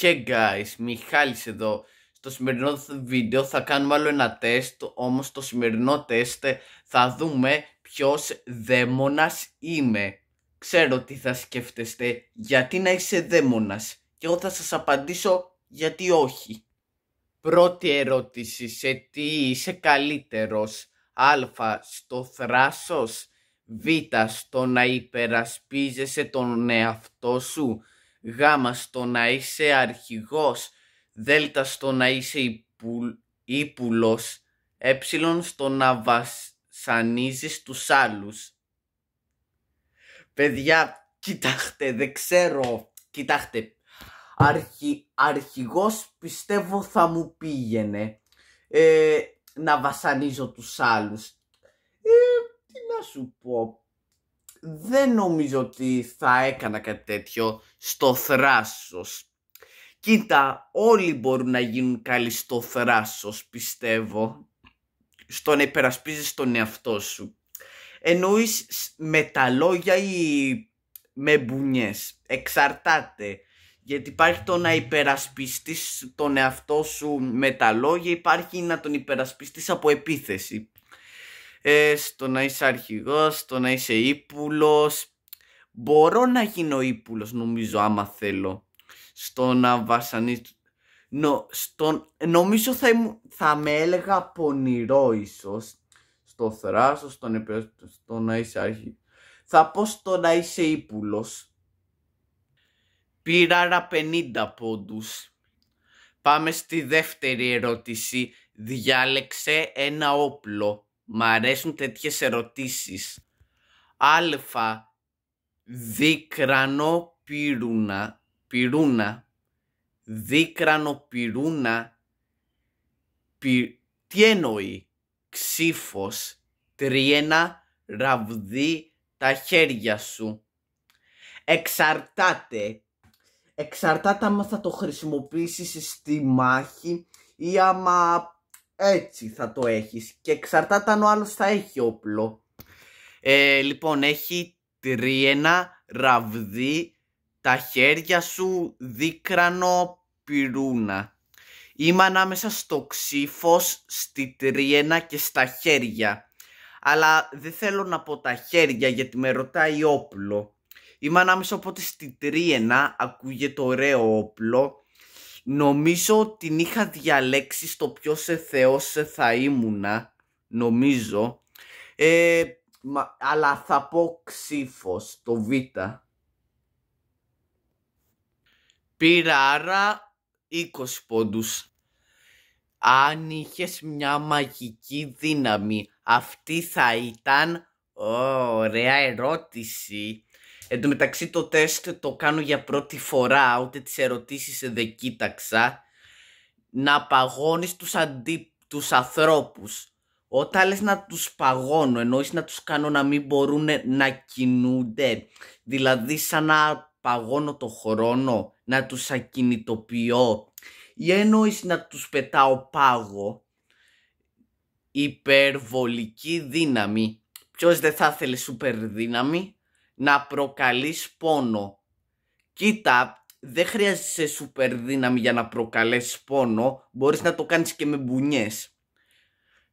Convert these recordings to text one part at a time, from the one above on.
Και guys, Μιχάλης εδώ. Στο σημερινό βίντεο θα κάνουμε άλλο ένα τεστ, όμως στο σημερινό τεστ ε, θα δούμε ποιος δαίμονας είμαι. Ξέρω τι θα σκέφτεστε, γιατί να είσαι δαίμονας. Και εγώ θα σας απαντήσω γιατί όχι. Πρώτη ερώτηση, σε τι είσαι καλύτερος. Α, στο θράσος. Β, στο να υπερασπίζεσαι τον εαυτό σου γάμα στο να είσαι αρχηγός, δέλτα στο να είσαι ύπουλος, έψιλον στο να βασανίζεις τους άλλους. Παιδιά, κοιτάξτε, δεν ξέρω, κοιτάξτε, αρχι, αρχηγός πιστεύω θα μου πήγαινε ε, να βασανίζω τους άλλους. Ε, τι να σου πω, δεν νομίζω ότι θα έκανα κάτι τέτοιο στο θράσος. Κοίτα, όλοι μπορούν να γίνουν καλοί στο θράσος, πιστεύω, στο να υπερασπίζεις τον εαυτό σου. Εννοείς με τα λόγια ή με μπουνιές, εξαρτάται. Γιατί υπάρχει το να υπερασπιστείς τον εαυτό σου με τα λόγια, υπάρχει να τον υπερασπιστείς από επίθεση. Ε, στο να είσαι αρχηγός, στο να είσαι ύπουλος. Μπορώ να γίνω ύπουλος, νομίζω άμα θέλω. Στο να βασανίσω... Νομίζω θα, θα με έλεγα πονηρό ίσως. Στο θράσος, στον στο να είσαι αρχηγός. Θα πω στο να είσαι ύπουλος. Πήρα 50 πόντους. Πάμε στη δεύτερη ερώτηση. Διάλεξε ένα όπλο. Μ' αρέσουν τέτοιες ερωτήσεις. Α. Δίκρανο πυρούνα. Πυρούνα. Δίκρανο πυρούνα. Πυ... Τι εννοεί. Ξύφος. Τρίενα. Ραβδί. Τα χέρια σου. Εξαρτάται. Εξαρτάται άμα θα το χρησιμοποιήσεις στη μάχη ή άμα έτσι θα το έχεις και εξαρτάται αν ο άλλος θα έχει όπλο. Ε, λοιπόν, έχει τρίενα, ραβδί, τα χέρια σου, δίκρανο, πυρούνα. Είμαι ανάμεσα στο ξύφος, στη τρίενα και στα χέρια. Αλλά δεν θέλω να πω τα χέρια γιατί με ρωτάει όπλο. Είμαι ανάμεσα οπότε στη τρίενα ακούγεται ωραίο όπλο Νομίζω την είχα διαλέξει στο ποιος σε θεώσε θα ήμουνα, νομίζω. Ε, αλλά θα πω ξύφος το Β. Πήρα άρα 20 πόντους. Αν είχες μια μαγική δύναμη, αυτή θα ήταν... ωραία ερώτηση. Εν τω μεταξύ το τεστ το κάνω για πρώτη φορά, ούτε τις ερωτήσεις δεν κοίταξα. Να παγώνεις τους, αντί... τους ανθρώπους. Όταν λες να τους παγώνω, εννοείς να τους κάνω να μην μπορούν να κινούνται. Δηλαδή σαν να παγώνω το χρόνο, να τους ακινητοποιώ. Ή εννοείς να τους πετάω πάγο. Υπερβολική δύναμη. Ποιος δεν θα ήθελε σούπερ δύναμη να προκαλείς πόνο. Κοίτα, δεν χρειάζεσαι σούπερ δύναμη για να προκαλέσεις πόνο, μπορείς να το κάνεις και με μπουνιές.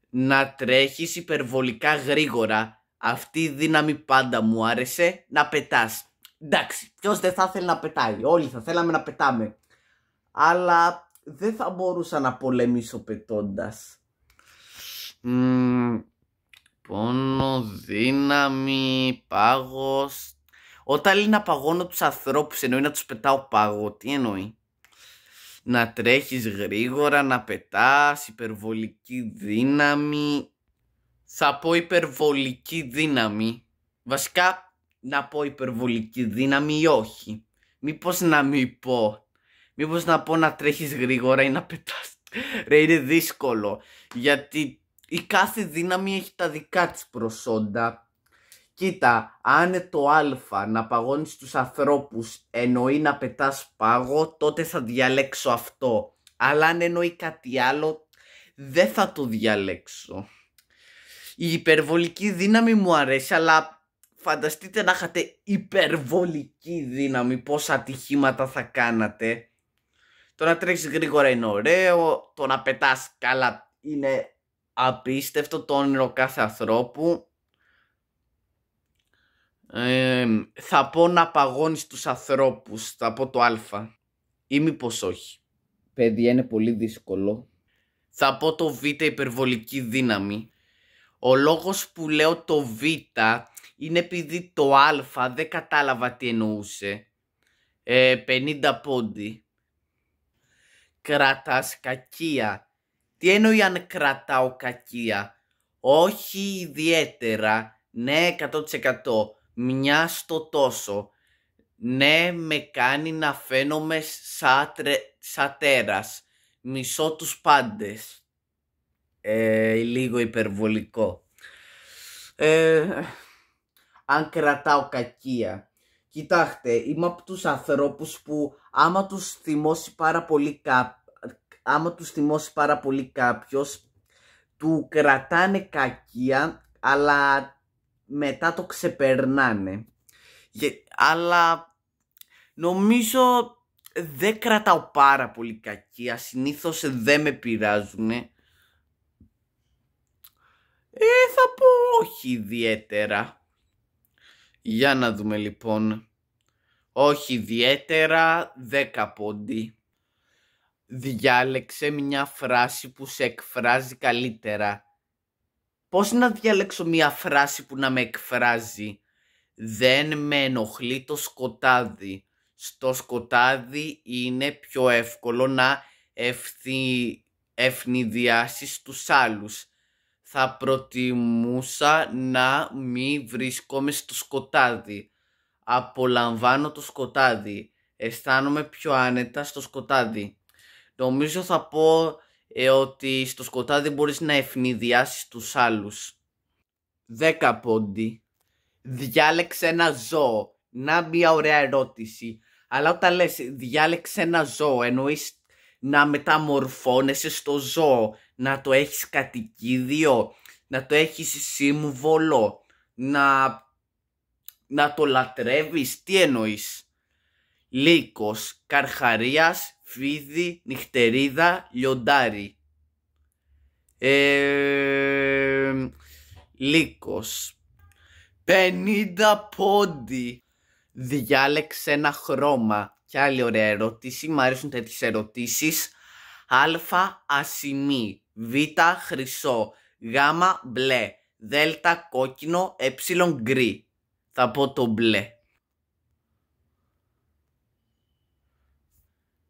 Να τρέχεις υπερβολικά γρήγορα, αυτή η δύναμη πάντα μου άρεσε, να πετάς. Εντάξει, ποιος δεν θα θέλει να πετάει, όλοι θα θέλαμε να πετάμε. Αλλά δεν θα μπορούσα να πολεμήσω πετώντας. Mm πόνο, δύναμη, πάγος. Όταν λέει να παγώνω τους ανθρώπους εννοεί να τους πετάω πάγο. Τι εννοεί. Να τρέχεις γρήγορα, να πετάς, υπερβολική δύναμη. Θα πω υπερβολική δύναμη. Βασικά να πω υπερβολική δύναμη ή όχι. Μήπως να μην πω. Μήπως να πω να τρέχεις γρήγορα ή να πετάς. Ρε είναι δύσκολο. Γιατί η κάθε δύναμη έχει τα δικά της προσόντα. Κοίτα, αν το α να παγώνεις τους ανθρώπους εννοεί να πετάς πάγο, τότε θα διαλέξω αυτό. Αλλά αν εννοεί κάτι άλλο, δεν θα το διαλέξω. Η υπερβολική δύναμη μου αρέσει, αλλά φανταστείτε να είχατε υπερβολική δύναμη, πόσα ατυχήματα θα κάνατε. Το να τρέχεις γρήγορα είναι ωραίο, το να πετάς καλά είναι απίστευτο το όνειρο κάθε ανθρώπου. Ε, θα πω να παγώνεις τους ανθρώπους, θα πω το α ή μήπως όχι. Παιδιά είναι πολύ δύσκολο. Θα πω το β υπερβολική δύναμη. Ο λόγος που λέω το β είναι επειδή το α δεν κατάλαβα τι εννοούσε. Ε, 50 πόντι. Κρατάς κακία τι εννοεί αν κρατάω κακία. Όχι ιδιαίτερα, ναι 100%, μια στο τόσο. Ναι με κάνει να φαίνομαι σαν σατέρας. Μισό Μισώ τους πάντες. Ε, λίγο υπερβολικό. Ε, αν κρατάω κακία. Κοιτάξτε, είμαι από τους ανθρώπους που άμα τους θυμώσει πάρα πολύ κάποιο άμα τους θυμώσει πάρα πολύ κάποιος, του κρατάνε κακία, αλλά μετά το ξεπερνάνε. Για, αλλά νομίζω δεν κρατάω πάρα πολύ κακία, συνήθως δεν με πειράζουν. Ε, θα πω όχι ιδιαίτερα. Για να δούμε λοιπόν. Όχι ιδιαίτερα, δέκα πόντι διάλεξε μια φράση που σε εκφράζει καλύτερα. Πώς να διαλέξω μια φράση που να με εκφράζει. Δεν με ενοχλεί το σκοτάδι. Στο σκοτάδι είναι πιο εύκολο να ευθυ... ευνηδιάσεις τους άλλους. Θα προτιμούσα να μη βρίσκομαι στο σκοτάδι. Απολαμβάνω το σκοτάδι. Αισθάνομαι πιο άνετα στο σκοτάδι. Νομίζω θα πω ε, ότι στο σκοτάδι μπορείς να ευνηδιάσεις τους άλλους. Δέκα πόντι. Διάλεξε ένα ζώο. Να μια ωραία ερώτηση. Αλλά όταν λες διάλεξε ένα ζώο εννοείς να μεταμορφώνεσαι στο ζώο. Να το έχεις κατοικίδιο. Να το έχεις σύμβολο. Να, να το λατρεύεις. Τι εννοείς. Λύκος, καρχαρίας φίδι, νυχτερίδα, λιοντάρι. Ε, λύκος. 50 πόντι. Διάλεξε ένα χρώμα. Και άλλη ωραία ερώτηση. Μ' αρέσουν τέτοιες ερωτήσεις. Α. Ασημή. Β. Χρυσό. Γ. Μπλε. Δ. Κόκκινο. Ε. Γκρι. Θα πω το μπλε.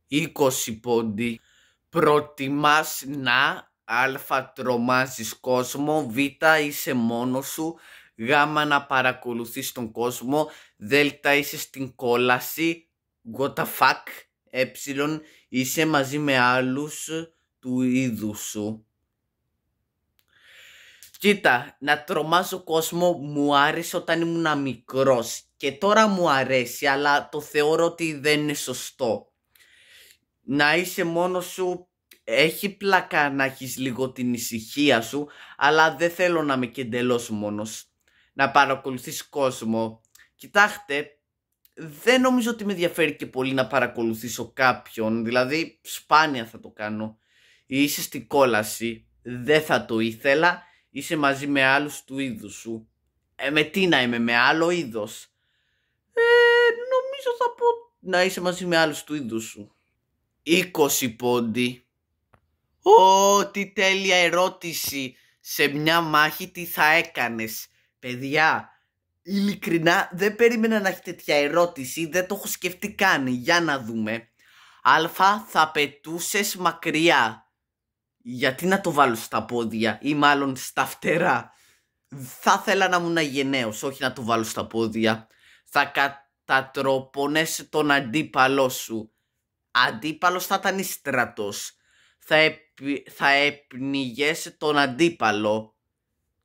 20 πόντι. Προτιμάς να α. τρομάζεις κόσμο, β. είσαι μόνος σου, γ. να παρακολουθείς τον κόσμο, δ. είσαι στην κόλαση, what the fuck, ε. είσαι μαζί με άλλους του είδους σου. Κοίτα, να τρομάζω κόσμο μου άρεσε όταν ήμουν μικρός και τώρα μου αρέσει αλλά το θεωρώ ότι δεν είναι σωστό να είσαι μόνος σου έχει πλακά να έχεις λίγο την ησυχία σου, αλλά δεν θέλω να είμαι και εντελώς μόνος. Να παρακολουθείς κόσμο. Κοιτάξτε, δεν νομίζω ότι με ενδιαφέρει και πολύ να παρακολουθήσω κάποιον, δηλαδή σπάνια θα το κάνω. Είσαι στην κόλαση, δεν θα το ήθελα, είσαι μαζί με άλλους του είδους σου. Ε, με τι να είμαι, με άλλο είδος. Ε, νομίζω θα πω να είσαι μαζί με άλλους του είδους σου. 20 πόντι. Ω, τι τέλεια ερώτηση. Σε μια μάχη τι θα έκανες. Παιδιά, ειλικρινά δεν περίμενα να έχει τέτοια ερώτηση. Δεν το έχω σκεφτεί καν. Για να δούμε. Α, θα πετούσες μακριά. Γιατί να το βάλω στα πόδια ή μάλλον στα φτερά. Θα ήθελα να ήμουν γενναίος όχι να το βάλω στα πόδια. Θα κατατροπονές τον αντίπαλό σου αντίπαλος θα ήταν η στρατός. Θα, επι, θα τον αντίπαλο.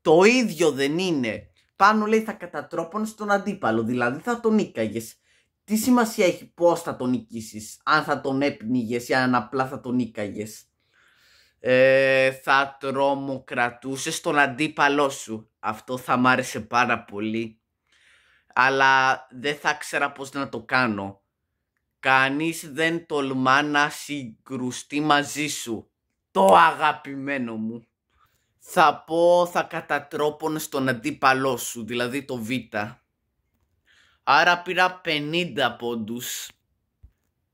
Το ίδιο δεν είναι. Πάνω λέει θα κατατρόπωνες τον αντίπαλο, δηλαδή θα τον νίκαγες. Τι σημασία έχει πώς θα τον νικήσεις, αν θα τον έπνιγες ή αν απλά θα τον νίκαγες. Ε, θα τρομοκρατούσες τον αντίπαλό σου. Αυτό θα μ' άρεσε πάρα πολύ. Αλλά δεν θα ξέρα πώς να το κάνω. Κανείς δεν τολμά να συγκρουστεί μαζί σου. Το αγαπημένο μου. Θα πω θα κατατρόπων στον αντίπαλό σου, δηλαδή το Β. Άρα πήρα 50 πόντους.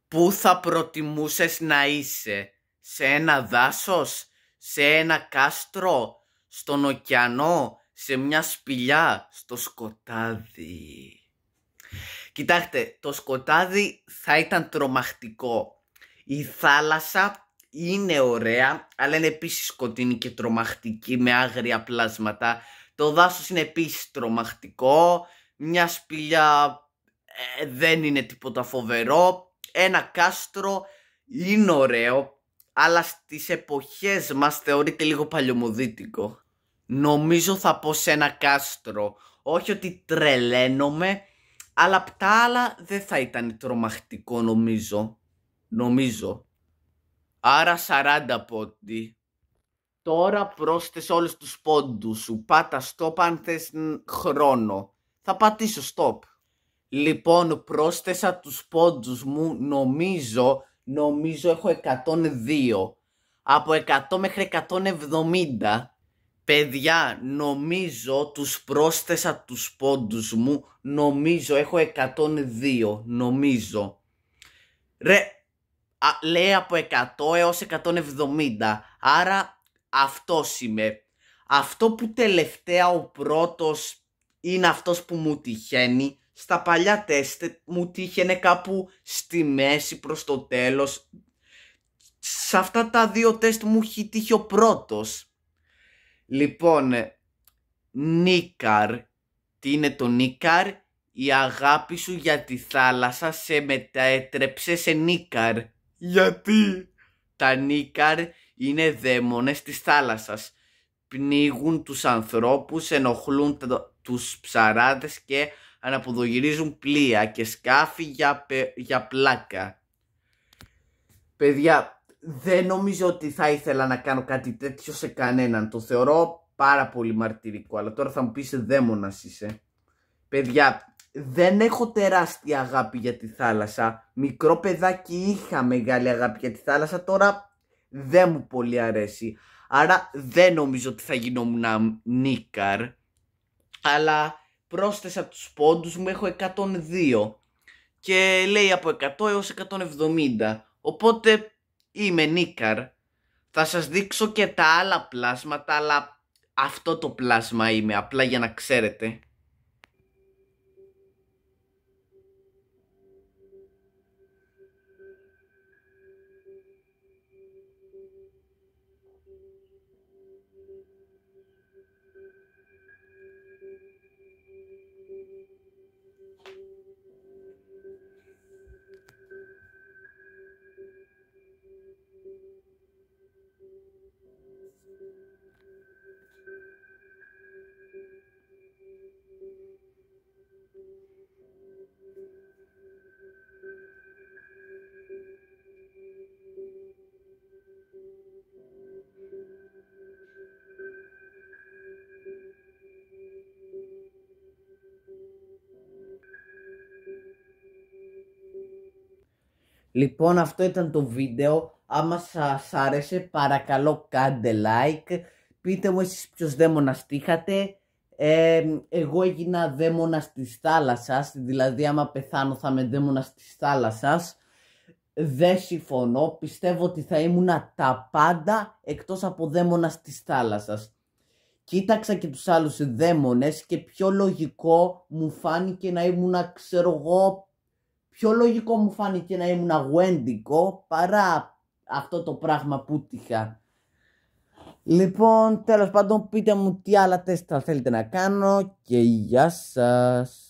Πού θα προτιμούσες να είσαι, σε ένα δάσος, σε ένα κάστρο, στον ωκεανό, σε μια σπηλιά, στο σκοτάδι. Κοιτάξτε, το σκοτάδι θα ήταν τρομακτικό. Η θάλασσα είναι ωραία, αλλά είναι επίσης σκοτεινή και τρομακτική με άγρια πλάσματα. Το δάσος είναι επίσης τρομακτικό. Μια σπηλιά ε, δεν είναι τίποτα φοβερό. Ένα κάστρο είναι ωραίο, αλλά στις εποχές μας θεωρείται λίγο παλιωμοδίτικο. Νομίζω θα πω σε ένα κάστρο. Όχι ότι τρελαίνομαι, αλλά απ' τα άλλα δεν θα ήταν τρομακτικό νομίζω. Νομίζω. Άρα 40 πόντι. Τώρα πρόσθεσε όλους τους πόντους σου. Πάτα stop αν θες χρόνο. Θα πατήσω stop. Λοιπόν, πρόσθεσα τους πόντους μου, νομίζω, νομίζω έχω 102. Από 100 μέχρι 170 Παιδιά, νομίζω τους πρόσθεσα τους πόντους μου. Νομίζω, έχω 102, νομίζω. Ρε, α, λέει από 100 έως 170. Άρα, αυτός είμαι. Αυτό που τελευταία ο πρώτος είναι αυτός που μου τυχαίνει. Στα παλιά τεστ μου τύχαινε κάπου στη μέση προς το τέλος. Σε αυτά τα δύο τεστ μου έχει τύχει ο πρώτος. Λοιπόν, Νίκαρ. Τι είναι το Νίκαρ? Η αγάπη σου για τη θάλασσα σε μεταέτρεψε σε Νίκαρ. Γιατί? Τα Νίκαρ είναι δαίμονες της θάλασσας. Πνίγουν τους ανθρώπους, ενοχλούν τους ψαράδες και αναποδογυρίζουν πλοία και σκάφη για, για πλάκα. Παιδιά, δεν νομίζω ότι θα ήθελα να κάνω κάτι τέτοιο σε κανέναν. Το θεωρώ πάρα πολύ μαρτυρικό. Αλλά τώρα θα μου πεις δαίμονας είσαι. Παιδιά, δεν έχω τεράστια αγάπη για τη θάλασσα. Μικρό παιδάκι είχα μεγάλη αγάπη για τη θάλασσα. Τώρα δεν μου πολύ αρέσει. Άρα δεν νομίζω ότι θα γινόμουν νίκαρ. Αλλά πρόσθεσα τους πόντους μου έχω 102. Και λέει από 100 έως 170. Οπότε είμαι Νίκαρ. Θα σας δείξω και τα άλλα πλάσματα, αλλά αυτό το πλάσμα είμαι, απλά για να ξέρετε. Λοιπόν αυτό ήταν το βίντεο. Άμα σας άρεσε παρακαλώ κάντε like. Πείτε μου εσείς ποιος δαίμονας τύχατε. Ε, εγώ έγινα δαίμονας της θάλασσας. Δηλαδή άμα πεθάνω θα είμαι δαίμονας της θάλασσας. Δεν συμφωνώ. Πιστεύω ότι θα ήμουν τα πάντα εκτός από δαίμονας της θάλασσας. Κοίταξα και τους άλλους δαίμονες και πιο λογικό μου φάνηκε να ήμουν ξέρω εγώ πιο λογικό μου φάνηκε να ήμουν αγουέντικο παρά αυτό το πράγμα που τυχα. Λοιπόν, τέλος πάντων πείτε μου τι άλλα τεστ θα θέλετε να κάνω και γεια σας.